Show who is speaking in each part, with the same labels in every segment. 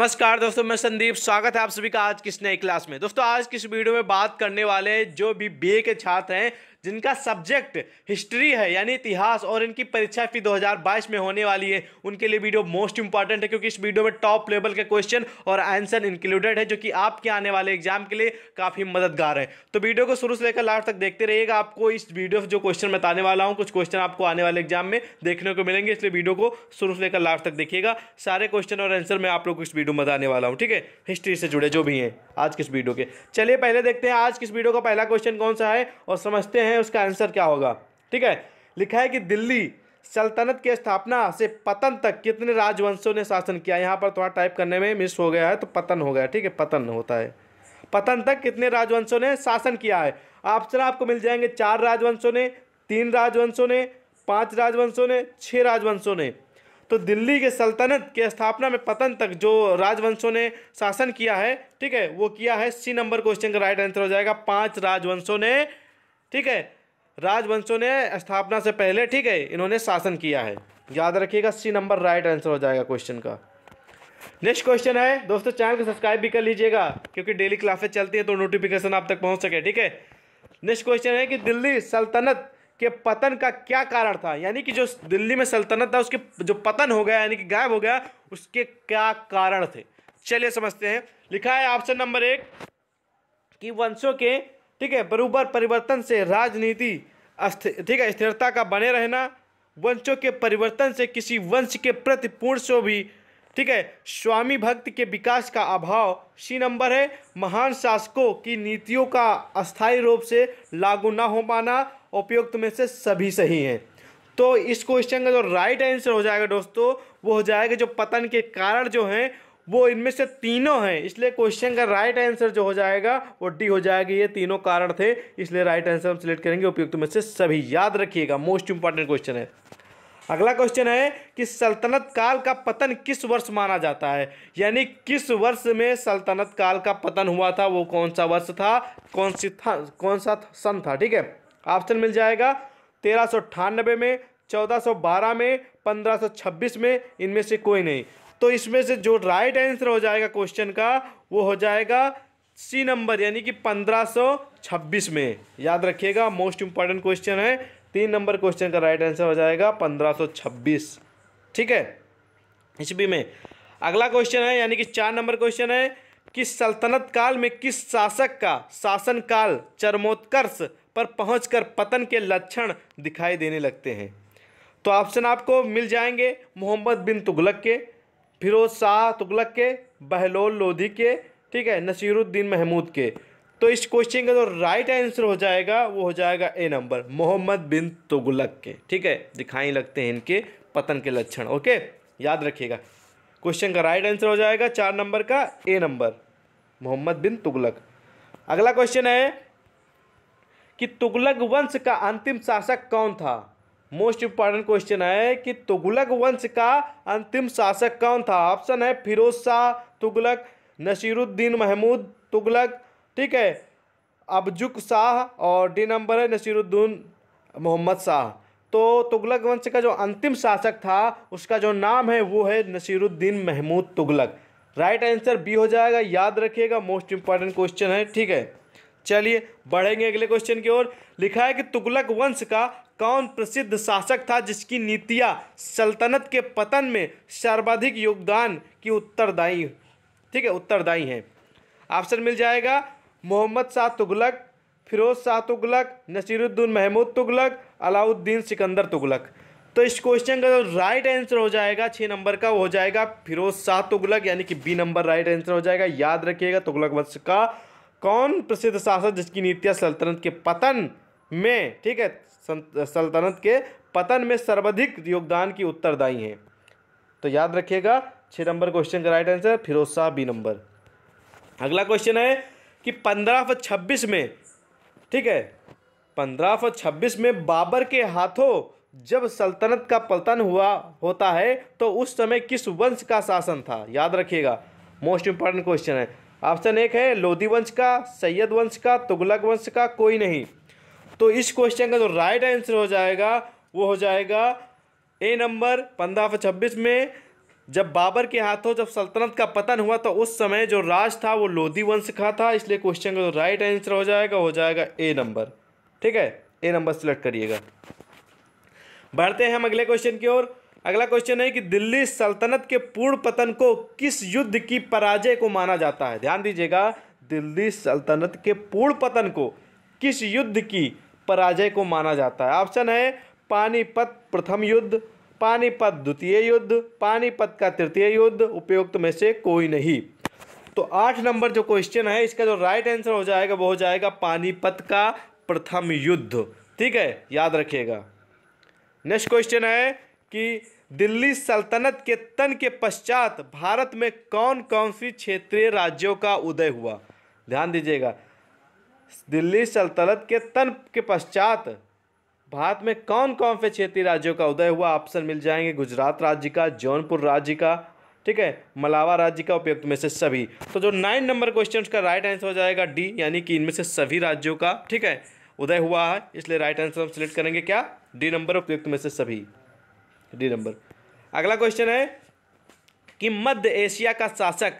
Speaker 1: नमस्कार दोस्तों मैं संदीप स्वागत है आप सभी का आज किस नए क्लास में दोस्तों आज किस वीडियो में बात करने वाले हैं जो भी बीए के छात्र हैं जिनका सब्जेक्ट हिस्ट्री है यानी इतिहास और इनकी परीक्षा फी 2022 में होने वाली है उनके लिए वीडियो मोस्ट इंपॉर्टेंट है क्योंकि इस वीडियो में टॉप लेवल के क्वेश्चन और आंसर इंक्लूडेड है जो कि आपके आने वाले एग्जाम के लिए काफ़ी मददगार है तो वीडियो को शुरू से लेकर लास्ट तक देखते रहिएगा आपको इस वीडियो जो क्वेश्चन बताने वाला हूँ कुछ क्वेश्चन आपको आने वाले एग्जाम में देखने को मिलेंगे इसलिए वीडियो को शुरू से लेकर लास्ट तक देखिएगा सारे क्वेश्चन और आंसर मैं आप लोग को इस वीडियो में बताने वाला हूँ ठीक है हिस्ट्री से जुड़े जो भी हैं आज किस वीडियो के चलिए पहले देखते हैं आज किस वीडियो का पहला क्वेश्चन कौन सा है और समझते हैं हैं उसका आंसर क्या होगा ठीक है लिखा है कि दिल्ली सल्तनत की स्थापना से पतन तक कितने राजवंशों ने शासन किया यहाँ पर थोड़ा टाइप करने में मिस हो गया है तो पतन हो गया ठीक है पतन होता है पतन तक कितने राजवंशों ने शासन किया है ऑप्शन आपको मिल जाएंगे चार राजवंशों ने तीन राजवंशों ने पांच राजवंशों ने छह राजवंशों ने तो दिल्ली के सल्तनत के स्थापना में पतन तक जो राजवंशों ने शासन किया है ठीक है वो किया है सी नंबर क्वेश्चन का राइट आंसर हो जाएगा पांच राजवंशों ने ठीक है राजवंशों ने स्थापना से पहले ठीक है इन्होंने शासन किया है याद रखिएगा सी नंबर राइट आंसर हो जाएगा क्वेश्चन का नेक्स्ट क्वेश्चन है दोस्तों चैनल को सब्सक्राइब भी कर लीजिएगा क्योंकि डेली क्लासेस चलती है तो नोटिफिकेशन आप तक पहुंच सके ठीक है नेक्स्ट क्वेश्चन है कि दिल्ली सल्तनत के पतन का क्या कारण था यानी कि जो दिल्ली में सल्तनत था उसके जो पतन हो गया यानी कि गायब हो गया उसके क्या कारण थे चलिए समझते हैं लिखा है ऑप्शन नंबर एक कि वंशों के ठीक है बरूबर परिवर्तन से राजनीति ठीक है स्थिरता का बने रहना वंशों के परिवर्तन से किसी वंश के प्रति पूर्ण सो भी ठीक है स्वामी भक्त के विकास का अभाव सी नंबर है महान शासकों की नीतियों का अस्थायी रूप से लागू ना हो पाना उपयुक्त में से सभी सही हैं तो इस क्वेश्चन का जो राइट आंसर हो जाएगा दोस्तों वो हो जाएगा जो पतन के कारण जो हैं वो इनमें से तीनों हैं इसलिए क्वेश्चन का राइट आंसर जो हो जाएगा वो डी हो जाएगा ये तीनों कारण थे इसलिए राइट आंसर हम सिलेक्ट करेंगे उपयुक्त में से सभी याद रखिएगा मोस्ट इंपॉर्टेंट क्वेश्चन है अगला क्वेश्चन है कि सल्तनत काल का पतन किस वर्ष माना जाता है यानी किस वर्ष में सल्तनत काल का पतन हुआ था वो कौन सा वर्ष था कौन सी था कौन सा सन था ठीक है ऑप्शन मिल जाएगा तेरह में चौदह में पंद्रह में इनमें से कोई नहीं तो इसमें से जो राइट आंसर हो जाएगा क्वेश्चन का वो हो जाएगा सी नंबर यानी कि 1526 में याद रखिएगा मोस्ट इंपॉर्टेंट क्वेश्चन है तीन नंबर क्वेश्चन का राइट आंसर हो जाएगा 1526 ठीक है इसबी में अगला क्वेश्चन है यानी कि चार नंबर क्वेश्चन है कि सल्तनत काल में किस शासक का शासनकाल चरमोत्कर्ष पर पहुंचकर पतन के लक्षण दिखाई देने लगते हैं तो ऑप्शन आपको मिल जाएंगे मोहम्मद बिन तुगलक के फिरोज शाह तुगलक के बहलोल लोधी के ठीक है नसीरुद्दीन महमूद के तो इस क्वेश्चन का जो तो राइट आंसर हो जाएगा वो हो जाएगा ए नंबर मोहम्मद बिन तुगलक के ठीक है दिखाई लगते हैं इनके पतन के लक्षण ओके याद रखिएगा क्वेश्चन का राइट आंसर हो जाएगा चार नंबर का ए नंबर मोहम्मद बिन तुगलक अगला क्वेश्चन है कि तुगलक वंश का अंतिम शासक कौन था मोस्ट इंपॉर्टेंट क्वेश्चन है कि तुगलक वंश का अंतिम शासक कौन था ऑप्शन है फिरोज शाह तुगलक नसीरुद्दीन महमूद तुगलक ठीक है अबजुक शाह और डी नंबर है नसीरुद्दीन मोहम्मद शाह तो तुगलक वंश का जो अंतिम शासक था उसका जो नाम है वो है Nasiruddin Mahmud Tughlaq right answer B हो जाएगा याद रखिएगा मोस्ट इंपॉर्टेंट क्वेश्चन है ठीक है चलिए बढ़ेंगे अगले क्वेश्चन की ओर लिखा है कि तुगलक वंश का कौन प्रसिद्ध शासक था जिसकी नीतियाँ सल्तनत के पतन में सर्वाधिक योगदान की उत्तरदायी ठीक है उत्तरदायी हैं ऑप्शन मिल जाएगा मोहम्मद शाह तुगलक फिरोज शाह तुगलक नसीरुद्दीन महमूद तुगलक अलाउद्दीन सिकंदर तुगलक तो इस क्वेश्चन का जो तो राइट आंसर हो जाएगा छः नंबर का हो जाएगा फिरोज शाह तुगलक यानी कि बी नंबर राइट आंसर हो जाएगा याद रखिएगा तुगलक वंश का कौन प्रसिद्ध शासक जिसकी नीतियाँ सल्तनत के पतन में ठीक है सल्तनत के पतन में सर्वाधिक योगदान की उत्तरदायी हैं तो याद रखिएगा छः नंबर क्वेश्चन का right answer Firoz Shah B number अगला क्वेश्चन है कि पंद्रह सौ छब्बीस में ठीक है पंद्रह सौ छब्बीस में बाबर के हाथों जब सल्तनत का पतन हुआ होता है तो उस समय किस वंश का शासन था याद रखिएगा मोस्ट इंपॉर्टेंट क्वेश्चन है ऑप्शन एक है लोधी वंश का सैयद वंश का तुगलक वंश का कोई नहीं तो इस क्वेश्चन का जो राइट आंसर हो जाएगा वो हो जाएगा ए नंबर पंद्रह सौ में जब बाबर के हाथों जब सल्तनत का पतन हुआ तो उस समय जो राज था वो लोधी वंश का था इसलिए क्वेश्चन का जो राइट आंसर हो जाएगा हो जाएगा ए नंबर ठीक है ए नंबर सेलेक्ट करिएगा बढ़ते हैं हम अगले क्वेश्चन की ओर अगला क्वेश्चन है कि दिल्ली सल्तनत के पूर्ण पतन को किस युद्ध की पराजय को माना जाता है ध्यान दीजिएगा दिल्ली सल्तनत के पूर्ण पतन को किस युद्ध की पराजय को माना जाता है ऑप्शन है पानीपत प्रथम युद्ध पानीपत द्वितीय युद्ध पानीपत का तृतीय युद्ध उपयुक्त में से कोई नहीं तो आठ नंबर जो क्वेश्चन है इसका जो राइट आंसर हो जाएगा वो हो जाएगा पानीपत का प्रथम युद्ध ठीक है याद रखिएगा नेक्स्ट क्वेश्चन है कि दिल्ली सल्तनत के तन के पश्चात भारत में कौन कौन सी क्षेत्रीय राज्यों का उदय हुआ ध्यान दीजिएगा दिल्ली सल्तनत के तन के पश्चात भारत में कौन कौन से क्षेत्रीय राज्यों का उदय हुआ ऑप्शन मिल जाएंगे गुजरात राज्य का जौनपुर राज्य का ठीक है मलावा राज्य का उपयुक्त में से सभी तो जो नाइन नंबर क्वेश्चन उसका राइट आंसर हो जाएगा डी यानी कि इनमें से सभी राज्यों का ठीक है उदय हुआ है इसलिए राइट आंसर हम सिलेक्ट करेंगे क्या डी नंबर उपयुक्त में से सभी डी नंबर अगला क्वेश्चन है कि मध्य एशिया का शासक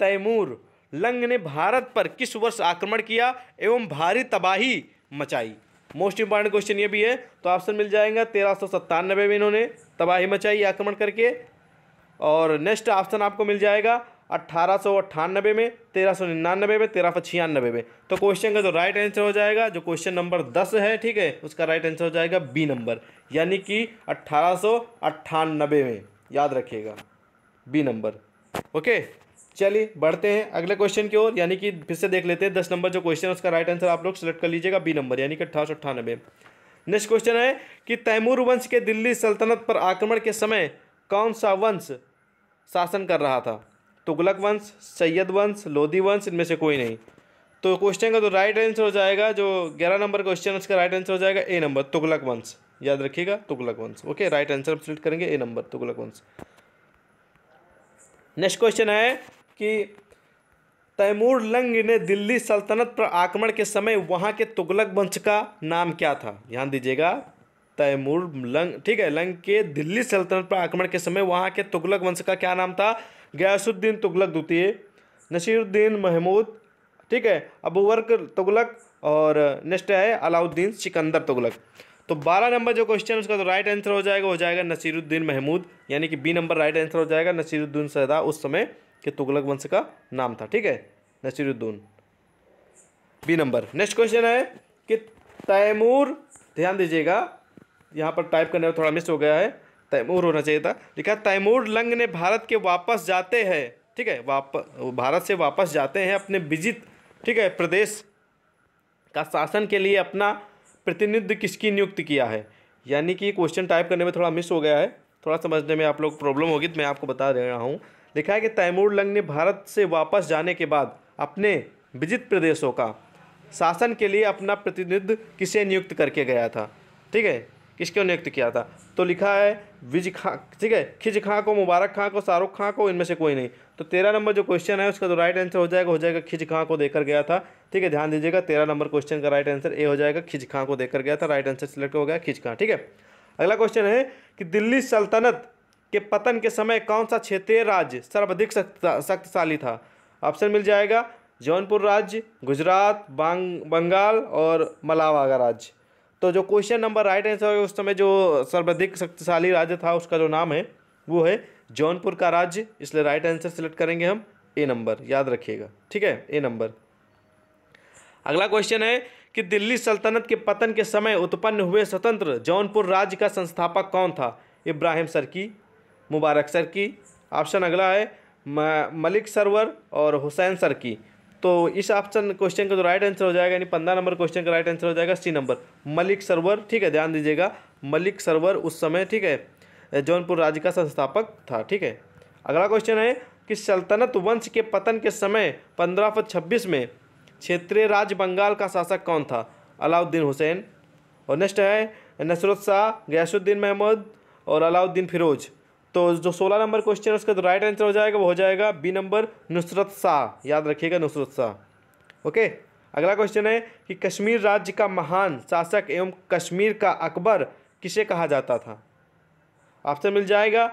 Speaker 1: तैमूर लंग ने भारत पर किस वर्ष आक्रमण किया एवं भारी तबाही मचाई मोस्ट इंपॉर्टेंट क्वेश्चन ये भी है तो ऑप्शन मिल जाएगा तेरह सौ सत्तानबे में इन्होंने तबाही मचाई आक्रमण करके और नेक्स्ट ऑप्शन आपको मिल जाएगा अट्ठारह में तेरह सौ निन्यानबे में तेरह सौ छियानबे में तो क्वेश्चन का जो राइट आंसर हो जाएगा जो क्वेश्चन नंबर दस है ठीक है उसका राइट आंसर हो जाएगा बी नंबर यानी कि अट्ठारह में याद रखिएगा बी नंबर ओके चलिए बढ़ते हैं अगले क्वेश्चन की ओर यानी कि फिर से देख लेते हैं दस नंबर जो क्वेश्चन है उसका राइट आंसर आप लोग सेलेक्ट कर लीजिएगा बी नंबर यानी कि अट्ठारह नेक्स्ट क्वेश्चन है कि तैमूर वंश के दिल्ली सल्तनत पर आक्रमण के समय कौन सा वंश शासन कर रहा था तुगलक वंश सैयद वंश लोधी वंश इनमें से कोई नहीं तो क्वेश्चन का तो राइट आंसर हो जाएगा जो ग्यारह नंबर क्वेश्चन उसका राइट आंसर हो जाएगा ए नंबर तुगलक वंश याद रखिएगा तुगलक वंश ओके राइट आंसर हम सिलेक्ट करेंगे ए नंबर तुगलक वंश नेक्स्ट क्वेश्चन है कि तैमूर लंग ने दिल्ली सल्तनत पर आक्रमण के समय वहाँ के तुगलक वंश का नाम क्या था ध्यान दीजिएगा तैमूर लंग ठीक है लंग के दिल्ली सल्तनत पर आक्रमण के समय वहाँ के तुगलक वंश का क्या नाम था गयासुद्दीन तुगलक द्वितीय नसीरुद्दीन महमूद ठीक है अबू वर्क तुगलक और नेक्स्ट है अलाउद्दीन सिकंदर तुगलक तो बारह नंबर जो क्वेश्चन है उसका तो राइट आंसर हो जाएगा हो जाएगा नसीरुद्दीन महमूद यानी कि बी नंबर राइट आंसर हो जाएगा नसीरुद्दीन सदा उस समय के तुगलक वंश का नाम था ठीक है Nasiruddin B number next question है कि तैमूर ध्यान दीजिएगा यहाँ पर टाइप करने में थोड़ा मिस हो गया है तैमूर होना चाहिए था लिखा तैमूर लंग ने भारत के वापस जाते हैं ठीक है वाप भारत से वापस जाते हैं अपने विजित ठीक है प्रदेश का शासन के लिए अपना प्रतिनिधि किसकी नियुक्त किया है यानी कि क्वेश्चन टाइप करने में थोड़ा मिस हो गया है थोड़ा समझने में आप लोग प्रॉब्लम होगी तो मैं आपको बता दे रहा हूँ लिखा है कि तैमूर लंग ने भारत से वापस जाने के बाद अपने विजित प्रदेशों का शासन के लिए अपना प्रतिनिधि किसे नियुक्त करके गया था ठीक है किसको नियुक्त किया था तो लिखा है विज खां ठीक है खिज खां को मुबारक खां को शाहरुख खां को इनमें से कोई नहीं तो तेरह नंबर जो क्वेश्चन है उसका जो राइट आंसर हो जाएगा हो जाएगा खिज खां को देकर गया था ठीक है ध्यान दीजिएगा तेरह नंबर क्वेश्चन का राइट आंसर ए हो जाएगा खिज खां को देकर गया था राइट आंसर सिलेक्ट हो गया खिज खां ठीक है अगला क्वेश्चन है कि दिल्ली सल्तनत के पतन के समय कौन सा क्षेत्रीय राज्य सर्वाधिक शक्तिशाली था ऑप्शन मिल जाएगा जौनपुर राज्य गुजरात बंगाल और मलावा का राज्य तो जो क्वेश्चन नंबर राइट आंसर है उस समय जो सर्वाधिक शक्तिशाली राज्य था उसका जो नाम है वो है जौनपुर का राज्य इसलिए राइट आंसर सेलेक्ट करेंगे हम ए नंबर याद रखिएगा ठीक है ए नंबर अगला क्वेश्चन है कि दिल्ली सल्तनत के पतन के समय उत्पन्न हुए स्वतंत्र जौनपुर राज्य का संस्थापक कौन था इब्राहिम सर की मुबारक सर की ऑप्शन अगला है मलिक सरवर और हुसैन सर की तो इस ऑप्शन क्वेश्चन का जो राइट आंसर हो जाएगा यानी पंद्रह नंबर क्वेश्चन का राइट आंसर हो जाएगा सी नंबर मलिक सरवर ठीक है ध्यान दीजिएगा मलिक सरवर उस समय ठीक है जौनपुर राज्य का संस्थापक था ठीक है अगला क्वेश्चन है कि सल्तनत वंश के पतन के समय पंद्रह सौ छब्बीस में क्षेत्रीय राज्य बंगाल का शासक कौन था अलाउद्दीन हुसैन और नेक्स्ट है नसरत शाह गयासुद्दीन महमूद और अलाउद्दीन फिरोज तो जो सोलह नंबर क्वेश्चन है उसका जो राइट आंसर हो जाएगा वो हो जाएगा बी नंबर नुसरत शाह याद रखिएगा नुसरत शाह ओके अगला क्वेश्चन है कि कश्मीर राज्य का महान शासक एवं कश्मीर का अकबर किसे कहा जाता था आपसे मिल जाएगा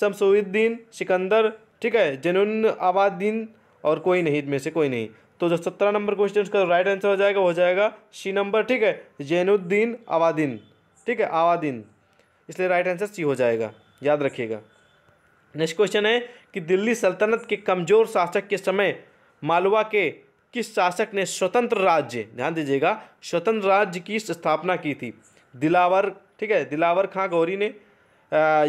Speaker 1: शमसुद्दीन सिकंदर ठीक है जनून आबादीन और कोई नहीं इनमें से कोई नहीं तो जो सत्रह नंबर क्वेश्चन उसका राइट तो आंसर हो जाएगा वो हो जाएगा सी नंबर ठीक है जैनुद्दीन आवादीन ठीक है आवादीन इसलिए राइट आंसर सी हो जाएगा याद रखिएगा नेक्स्ट क्वेश्चन है कि दिल्ली सल्तनत के कमज़ोर शासक के समय मालवा के किस शासक ने स्वतंत्र राज्य ध्यान दीजिएगा स्वतंत्र राज्य की स्थापना की थी दिलावर ठीक है दिलावर खां गौरी ने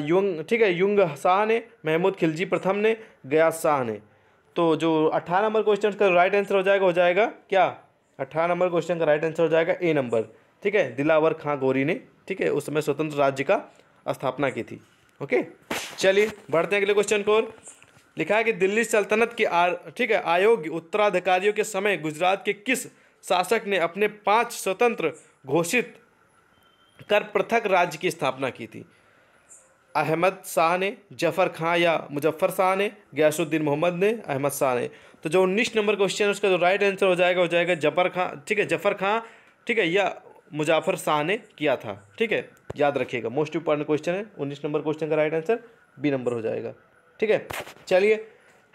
Speaker 1: युंग ठीक है युंग शाह ने महमूद खिलजी प्रथम ने गयास शाह ने तो जो अट्ठारह नंबर क्वेश्चन का राइट आंसर हो जाएगा हो जाएगा क्या अट्ठारह नंबर क्वेश्चन का राइट आंसर हो जाएगा ए नंबर ठीक है दिलावर खां गौरी ने ठीक है उस समय स्वतंत्र राज्य का स्थापना की थी ओके चलिए बढ़ते हैं अगले क्वेश्चन को लिखा है कि दिल्ली सल्तनत के आर ठीक है आयोग उत्तराधिकारियों के समय गुजरात के किस शासक ने अपने पांच स्वतंत्र घोषित कर पृथक राज्य की स्थापना की थी अहमद शाह ने जफर खां या मुजफ्फर शाह ने गयासुद्दीन मोहम्मद ने अहमद शाह ने तो जो उन्नीस नंबर क्वेश्चन है उसका जो राइट आंसर हो जाएगा हो जाएगा जफर खां ठीक है जफर खां ठीक है या मुजफ्फर शाह ने किया था ठीक है याद रखिएगा मोस्ट इंपॉर्टेंट क्वेश्चन है उन्नीस नंबर क्वेश्चन का राइट आंसर बी नंबर हो जाएगा ठीक है चलिए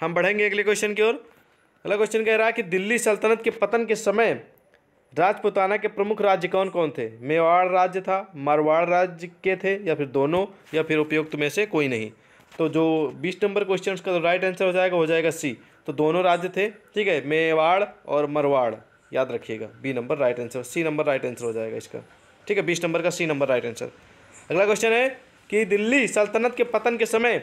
Speaker 1: हम बढ़ेंगे अगले क्वेश्चन की ओर अगला क्वेश्चन कह रहा है कि दिल्ली सल्तनत के पतन के समय राजपुताना के प्रमुख राज्य कौन कौन थे मेवाड़ राज्य था मारवाड़ राज्य के थे या फिर दोनों या फिर उपयुक्त में से कोई नहीं तो जो बीस नंबर क्वेश्चन उसका जो राइट आंसर हो जाएगा हो जाएगा सी तो दोनों राज्य थे ठीक है मेवाड़ और मरवाड़ याद रखिएगा B number right answer C number right answer हो जाएगा इसका ठीक है बीस नंबर का सी नंबर राइट आंसर अगला क्वेश्चन है कि दिल्ली सल्तनत के पतन के समय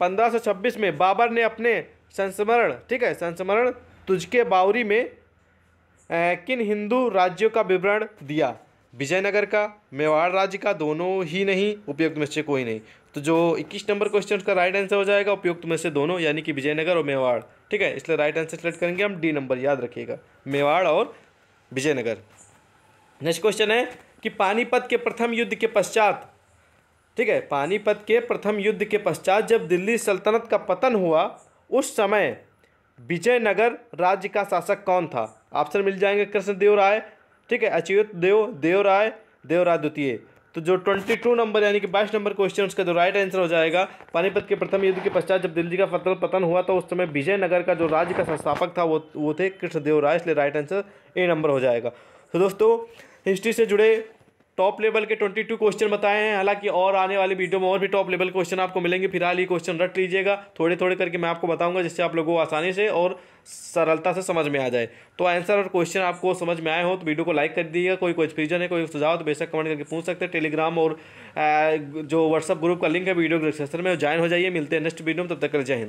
Speaker 1: पंद्रह सौ छब्बीस में बाबर ने अपने संस्मरण ठीक है संस्मरण तुझके बावरी में ए, किन हिंदू राज्यों का विवरण दिया विजयनगर का मेवाड़ राज्य का दोनों ही नहीं उपयुक्त में से कोई नहीं तो जो 21 नंबर क्वेश्चन का राइट आंसर हो जाएगा उपयुक्त में से दोनों यानी कि विजयनगर और मेवाड़ ठीक है इसलिए राइट आंसर सेलेक्ट करेंगे हम डी नंबर याद रखिएगा मेवाड़ और विजयनगर नेक्स्ट क्वेश्चन है कि पानीपत के प्रथम युद्ध के पश्चात ठीक है पानीपत के प्रथम युद्ध के पश्चात जब दिल्ली सल्तनत का पतन हुआ उस समय विजयनगर राज्य का शासक कौन था ऑप्शन मिल जाएंगे कृष्णदेव राय ठीक है अच्युत देव देव राय देवराय द्वितीय तो जो ट्वेंटी टू नंबर यानी कि बाईस नंबर क्वेश्चन उसका जो राइट आंसर हो जाएगा पानीपत के प्रथम युद्ध के पश्चात जब दिल्ली का फतल पतन हुआ तो उस समय विजयनगर का जो राज्य का संस्थापक था वो वो थे कृष्णदेव राय इसलिए राइट आंसर ए नंबर हो जाएगा तो दोस्तों हिस्ट्री से जुड़े टॉप लेवल के ट्वेंटी टू क्वेश्चन बताए हैं हालांकि और आने वाली वीडियो में और भी टॉप लेवल क्वेश्चन आपको मिलेंगे फिलहाल ये क्वेश्चन रट लीजिएगा थोड़े थोड़े करके मैं आपको बताऊंगा जिससे आप लोगों को आसानी से और सरलता से समझ में आ जाए तो आंसर और क्वेश्चन आपको समझ में आए हो तो वीडियो को लाइक कर दीजिएगा कोई क्वेश्चन है कोई सुझाव तो बेशक कमेंट करके पूछ सकते हैं टेलीग्राम और जो व्हाट्सअप ग्रुप का लिंक है वीडियो डिस्क्रिप्शन में ज्वाइन हो जाइए मिलते हैं नेक्स्ट वीडियो में तब तक कर जय